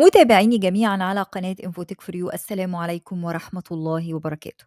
متابعيني جميعا على قناة انفوتك فور يو السلام عليكم ورحمة الله وبركاته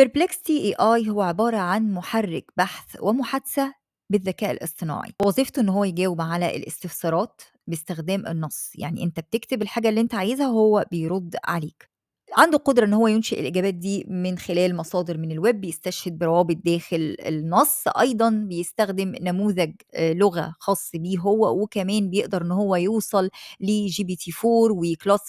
Perplexity AI هو عبارة عن محرك بحث ومحادثة بالذكاء الاصطناعي وظيفته ان هو يجاوب على الاستفسارات باستخدام النص يعني انت بتكتب الحاجة اللي انت عايزها هو بيرد عليك عنده قدرة إن هو ينشئ الإجابات دي من خلال مصادر من الويب بيستشهد بروابط داخل النص أيضا بيستخدم نموذج آه، لغة خاص بيه هو وكمان بيقدر إن هو يوصل لجي بي تي 4 وكلاس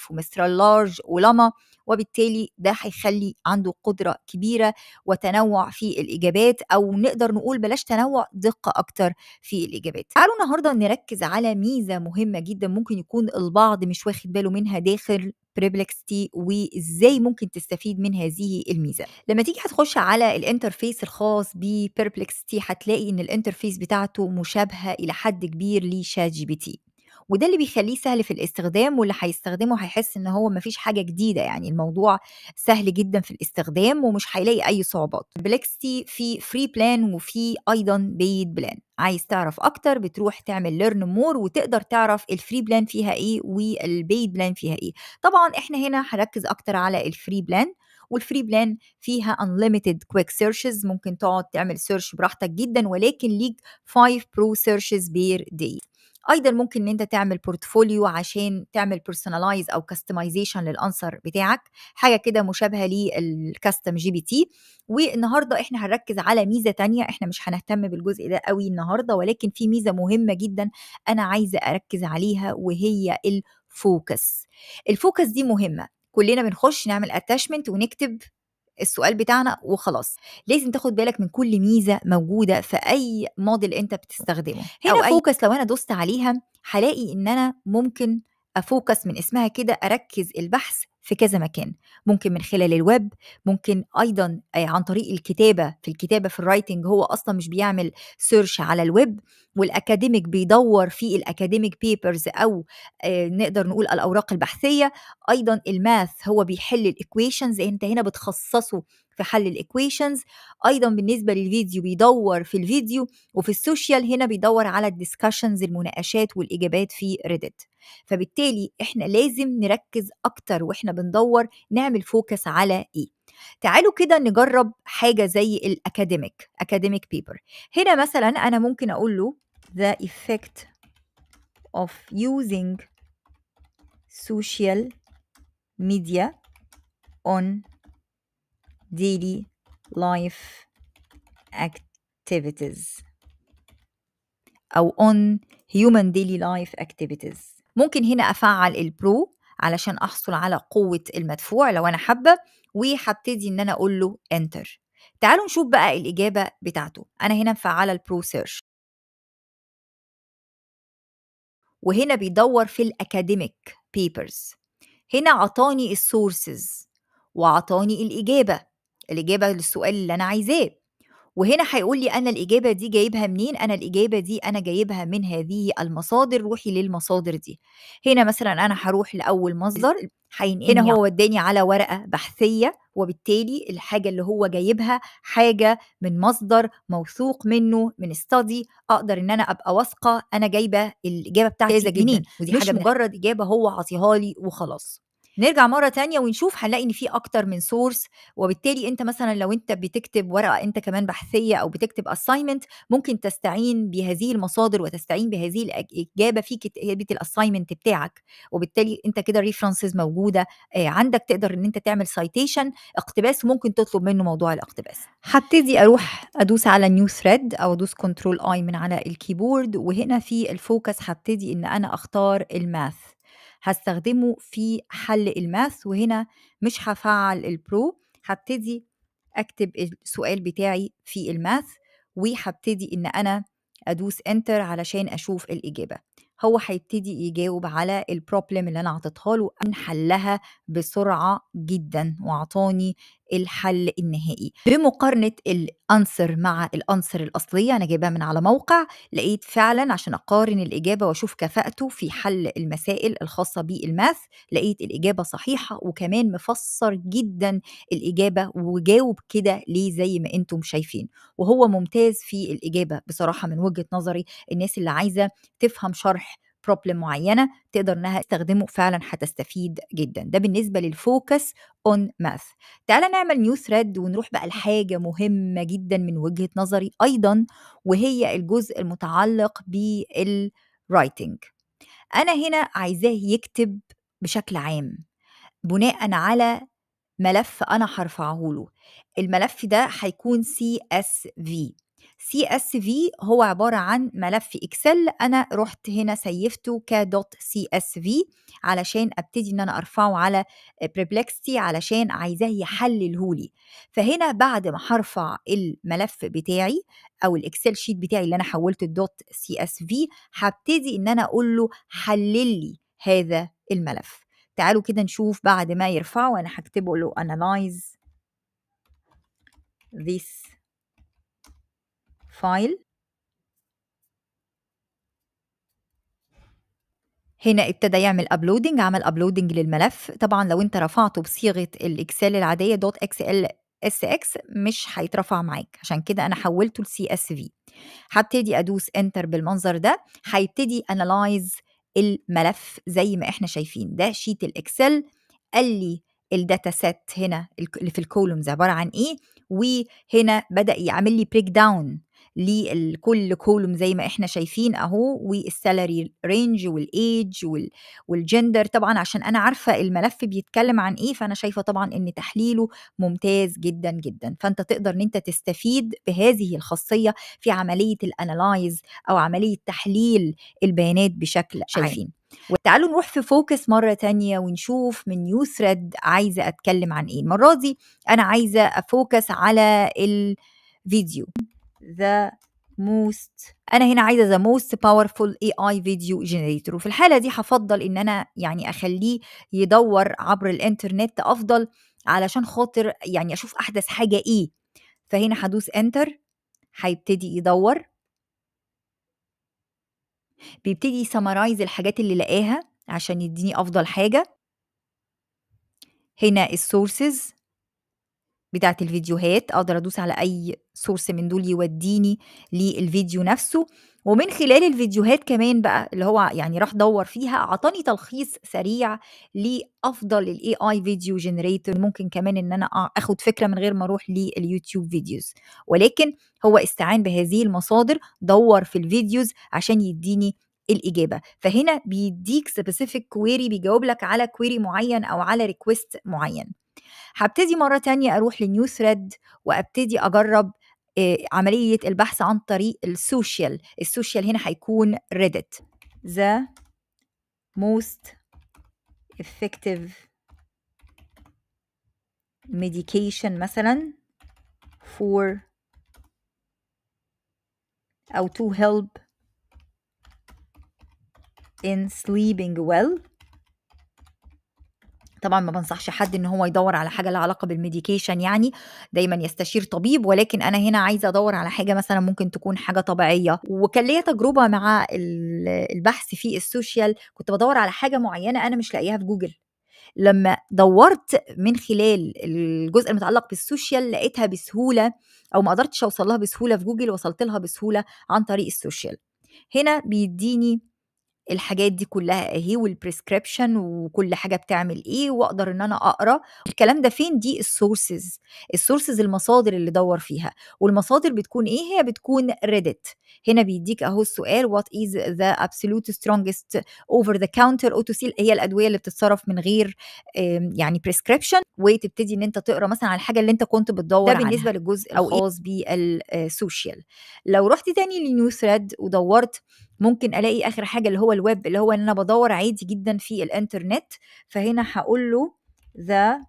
3.5 ومسترال لارج ولما وبالتالي ده هيخلي عنده قدرة كبيرة وتنوع في الإجابات أو نقدر نقول بلاش تنوع دقة أكتر في الإجابات تعالوا النهاردة نركز على ميزة مهمة جدا ممكن يكون البعض مش واخد باله منها داخل بريبلكستي وازاي ممكن تستفيد من هذه الميزه لما تيجي هتخش على الانترفيس الخاص ببريبلكستي هتلاقي ان الانترفيس بتاعته مشابهه الى حد كبير لشات جي بي تي وده اللي بيخليه سهل في الاستخدام واللي هيستخدمه هيحس ان هو مفيش حاجه جديده يعني الموضوع سهل جدا في الاستخدام ومش هيلاقي اي صعوبات بلكستي في فري بلان وفي ايضا بيد بلان عايز تعرف اكتر بتروح تعمل ليرن مور وتقدر تعرف الفري بلان فيها ايه والبيد بلان فيها ايه طبعا احنا هنا هنركز اكتر على الفري بلان والفري بلان فيها unlimited quick searches ممكن تقعد تعمل سيرش براحتك جدا ولكن ليك 5 برو سيرشز بير دي ايضا ممكن ان انت تعمل بورتفوليو عشان تعمل بيرسونالايز او كاستمايزيشن للانسر بتاعك حاجه كده مشابهه للكاستم جي بي تي والنهارده احنا هنركز على ميزه تانية احنا مش هنهتم بالجزء ده قوي النهارده ولكن في ميزه مهمه جدا انا عايزه اركز عليها وهي الفوكس الفوكس دي مهمه كلنا بنخش نعمل اتاشمنت ونكتب السؤال بتاعنا وخلاص لازم تاخد بالك من كل ميزه موجوده في اي موديل انت بتستخدمه هنا فوكس لو انا دوست عليها هلاقي ان انا ممكن افوكس من اسمها كده اركز البحث في كذا مكان ممكن من خلال الويب ممكن ايضا آه، عن طريق الكتابه في الكتابه في الرايتنج هو اصلا مش بيعمل سيرش على الويب والاكاديميك بيدور في الاكاديميك بيبرز او آه، نقدر نقول الاوراق البحثيه ايضا الماث هو بيحل الايكويشنز انت هنا بتخصصه في حل الايكويشنز ايضا بالنسبه للفيديو بيدور في الفيديو وفي السوشيال هنا بيدور على الديسكشنز المناقشات والاجابات في ريدت فبالتالي احنا لازم نركز اكتر واحنا بندور نعمل فوكس على ايه تعالوا كده نجرب حاجه زي الاكاديميك اكاديميك بيبر هنا مثلا انا ممكن اقول له the effect of using social media on daily life activities أو on human daily life activities ممكن هنا أفعل البرو علشان أحصل على قوة المدفوع لو أنا حابة وهبتدي إن أنا أقول له enter تعالوا نشوف بقى الإجابة بتاعته أنا هنا مفعلة البرو سيرش وهنا بيدور في الأكاديميك بيبرز هنا عطاني السورسز وعطاني الإجابة الاجابه للسؤال اللي انا عايزاه وهنا هيقول لي انا الاجابه دي جايبها منين انا الاجابه دي انا جايبها من هذه المصادر روحي للمصادر دي هنا مثلا انا هروح لاول مصدر هينقلني هنا هو وداني على ورقه بحثيه وبالتالي الحاجه اللي هو جايبها حاجه من مصدر موثوق منه من استادي اقدر ان انا ابقى واثقه انا جايبه الاجابه بتاعتي جايزه منين ودي حاجه مجرد اجابه هو عطيها لي وخلاص نرجع مرة تانية ونشوف هنلاقي إن في أكتر من سورس وبالتالي أنت مثلا لو أنت بتكتب ورقة أنت كمان بحثية أو بتكتب اساينمنت ممكن تستعين بهذه المصادر وتستعين بهذه الإجابة في كتابة الأساينمنت بتاعك وبالتالي أنت كده ريفرنسز موجودة آه، عندك تقدر إن أنت تعمل سايتيشن اقتباس وممكن تطلب منه موضوع الاقتباس هبتدي أروح أدوس على نيو ثريد أو أدوس كنترول آي من على الكيبورد وهنا في الفوكس هبتدي إن أنا أختار الماث هستخدمه في حل الماث وهنا مش هفعل البرو هبتدي اكتب السؤال بتاعي في الماث وهبتدي ان انا ادوس انتر علشان اشوف الاجابه هو هيبتدي يجاوب على البروبلم اللي انا عطيتها له ان حلها بسرعه جدا واعطاني الحل النهائي بمقارنة الأنسر مع الأنسر الأصلية أنا جايبها من على موقع لقيت فعلا عشان أقارن الإجابة وأشوف كفاءته في حل المسائل الخاصة بالماث لقيت الإجابة صحيحة وكمان مفسر جدا الإجابة وجاوب كده ليه زي ما أنتم شايفين وهو ممتاز في الإجابة بصراحة من وجهة نظري الناس اللي عايزة تفهم شرح بروبلم معينه تقدر انها تستخدمه فعلا هتستفيد جدا ده بالنسبه للفوكس اون ماث تعال نعمل نيو ثريد ونروح بقى لحاجه مهمه جدا من وجهه نظري ايضا وهي الجزء المتعلق بالرايتنج انا هنا عايزاه يكتب بشكل عام بناء على ملف انا هرفعه له الملف ده هيكون سي اس في سي اس في هو عباره عن ملف اكسل انا رحت هنا سيفته دوت سي اس في علشان ابتدي ان انا ارفعه على بريبلكستي علشان عايزاه يحلله لي فهنا بعد ما هرفع الملف بتاعي او الاكسل شيت بتاعي اللي انا حولته دوت سي اس في هبتدي ان انا اقول له حلل لي هذا الملف تعالوا كده نشوف بعد ما يرفعه انا هكتبه له analyze this فايل هنا ابتدى يعمل ابلودنج عمل ابلودنج للملف طبعا لو انت رفعته بصيغه الاكسل العاديه دوت اكس ال اس اكس مش هيترفع معاك عشان كده انا حولته لسي اس في هبتدي ادوس انتر بالمنظر ده هيبتدي انلايز الملف زي ما احنا شايفين ده شيت الاكسل قال لي الداتا سيت هنا اللي في الكولومز عباره عن ايه وهنا بدا يعمل لي بريك داون للكل كولوم زي ما احنا شايفين اهو والسالري رينج والايج والجندر طبعا عشان انا عارفه الملف بيتكلم عن ايه فانا شايفه طبعا ان تحليله ممتاز جدا جدا فانت تقدر ان انت تستفيد بهذه الخاصيه في عمليه الانالايز او عمليه تحليل البيانات بشكل شايفين عين. وتعالوا نروح في فوكس مرة تانية ونشوف من نيو ثريد عايزة أتكلم عن إيه المرة دي أنا عايزة أفوكس على الفيديو ذا موست انا هنا عايزه ذا موست باورفول اي اي فيديو جنريتور وفي الحاله دي هفضل ان انا يعني اخليه يدور عبر الانترنت افضل علشان خاطر يعني اشوف احدث حاجه ايه فهنا هدوس انتر هيبتدي يدور بيبتدي سمرايز الحاجات اللي لقاها عشان يديني افضل حاجه هنا السورسز بتاعة الفيديوهات أقدر أدوس على أي سورس من دول يوديني للفيديو نفسه ومن خلال الفيديوهات كمان بقى اللي هو يعني راح دور فيها أعطاني تلخيص سريع لأفضل الاي اي فيديو جنريتور ممكن كمان إن أنا أخد فكرة من غير ما أروح لليوتيوب فيديوز ولكن هو استعان بهذه المصادر دور في الفيديوز عشان يديني الاجابه فهنا بيديك سبيسيفيك كويري بيجاوب لك على كويري معين او على ريكويست معين هبتدي مرة تانية أروح لنيو ثريد وأبتدي أجرب آه، عملية البحث عن طريق السوشيال السوشيال هنا هيكون ريدت the most effective medication مثلا for أو to help in sleeping well طبعا ما بنصحش حد ان هو يدور على حاجه لها علاقه بالميديكيشن يعني دايما يستشير طبيب ولكن انا هنا عايزه ادور على حاجه مثلا ممكن تكون حاجه طبيعيه وكان ليا تجربه مع البحث في السوشيال كنت بدور على حاجه معينه انا مش لاقيها في جوجل لما دورت من خلال الجزء المتعلق بالسوشيال لقيتها بسهوله او ما قدرتش اوصل لها بسهوله في جوجل وصلت لها بسهوله عن طريق السوشيال هنا بيديني الحاجات دي كلها اهي والبريسكريبشن وكل حاجه بتعمل ايه واقدر ان انا اقرا الكلام ده فين دي السورسز السورسز المصادر اللي دور فيها والمصادر بتكون ايه هي بتكون ريديت هنا بيديك اهو السؤال وات از ذا ابسولوت سترونجست اوفر ذا كاونتر اوتوسيل هي الادويه اللي بتتصرف من غير آمم، يعني بريسكريبشن وتبتدي ان انت تقرا مثلا على الحاجه اللي انت كنت بتدور ده بالنسبه عنها. للجزء إيه؟ الخاص بالسوشيال لو رحت تاني لنيو ثريد ودورت ممكن الاقي اخر حاجه اللي هو الويب اللي هو ان انا بدور عادي جدا في الانترنت فهنا هقول له the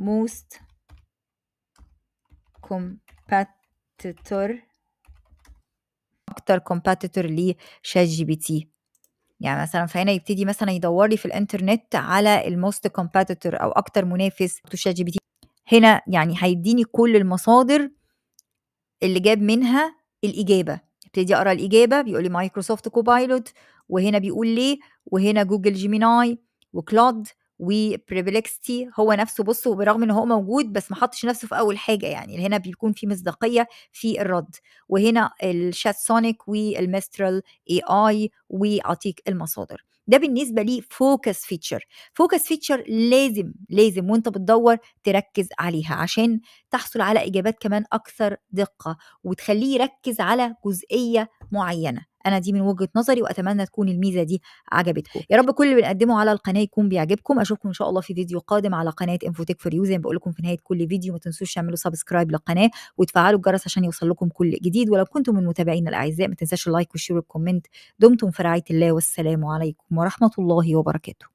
most competitor اكتر competitor لشات جي بي تي يعني مثلا فهنا يبتدي مثلا يدور لي في الانترنت على الموست كومبيتيتور او اكتر منافس لشات شات جي بي تي هنا يعني هيديني كل المصادر اللي جاب منها الاجابه ابتدي اقرا الاجابه بيقول لي مايكروسوفت كوبايلوت وهنا بيقول لي وهنا جوجل جيميناي وكلاود وبريفليكستي هو نفسه بص وبرغم ان هو موجود بس ما حطش نفسه في اول حاجه يعني هنا بيكون في مصداقيه في الرد وهنا الشات سونيك والمسترال اي اي واعطيك المصادر ده بالنسبه لي فوكس فيتشر فوكس فيتشر لازم لازم وانت بتدور تركز عليها عشان تحصل على اجابات كمان اكثر دقه وتخليه يركز على جزئيه معينه انا دي من وجهه نظري واتمنى تكون الميزه دي عجبتكم يا رب كل اللي بنقدمه على القناه يكون بيعجبكم اشوفكم ان شاء الله في فيديو قادم على قناه انفوتك فور يو زي ما بقول لكم في نهايه كل فيديو ما تنسوش تعملوا سبسكرايب للقناه وتفعلوا الجرس عشان يوصل لكم كل جديد ولو كنتم من متابعينا الاعزاء ما تنساش اللايك والشير والكومنت دمتم في رعايه الله والسلام عليكم ورحمه الله وبركاته